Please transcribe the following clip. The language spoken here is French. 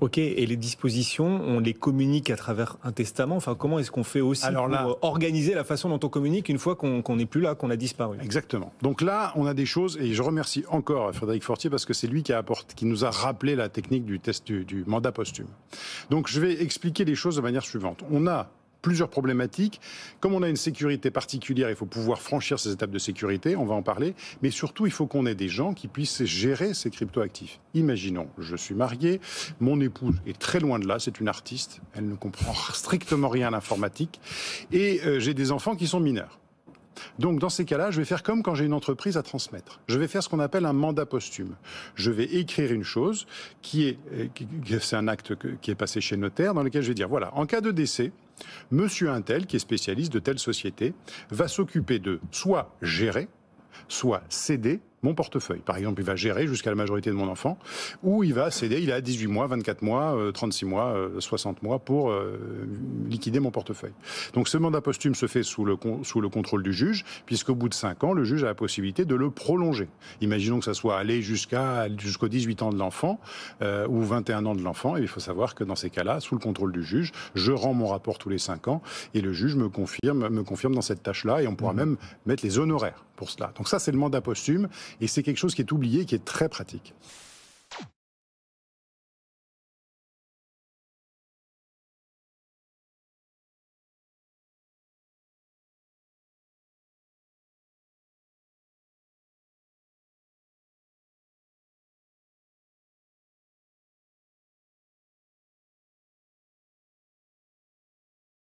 Ok, et les dispositions, on les communique à travers un testament. Enfin, comment est-ce qu'on fait aussi pour euh, organiser la façon dont on communique une fois qu'on n'est plus là, qu'on a disparu Exactement. Donc là, on a des choses, et je remercie encore euh, Frédéric Fortier parce que c'est lui qui, nous a rappelé la technique du test du mandat posthume. Donc je vais expliquer les choses de manière suivante. On a plusieurs problématiques. Comme on a une sécurité particulière, il faut pouvoir franchir ces étapes de sécurité, on va en parler, mais surtout il faut qu'on ait des gens qui puissent gérer ces cryptoactifs. Imaginons, je suis marié, mon épouse est très loin de là, c'est une artiste, elle ne comprend strictement rien à l'informatique, et euh, j'ai des enfants qui sont mineurs. Donc dans ces cas-là, je vais faire comme quand j'ai une entreprise à transmettre. Je vais faire ce qu'on appelle un mandat posthume. Je vais écrire une chose qui est, euh, c'est un acte qui est passé chez notaire, dans lequel je vais dire, voilà, en cas de décès, Monsieur Intel, qui est spécialiste de telle société, va s'occuper de soit gérer, soit céder, mon portefeuille. Par exemple, il va gérer jusqu'à la majorité de mon enfant, ou il va céder, il a 18 mois, 24 mois, 36 euh, mois, 60 euh, mois pour euh, liquider mon portefeuille. Donc ce mandat posthume se fait sous le, contrôle du juge, puisqu'au bout de 5 ans, le juge a la possibilité de le prolonger. Imaginons que ça soit aller jusqu'à jusqu'aux 18 ans de l'enfant ou 21 ans de l'enfant, et il faut savoir que dans ces cas-là, sous le contrôle du juge, je rends mon rapport tous les 5 ans et le juge me confirme me confirme dans cette tâche-là et on pourra mmh. même mettre les honoraires pour cela. Donc ça c'est le mandat posthume et c'est quelque chose qui est oublié, qui est très pratique.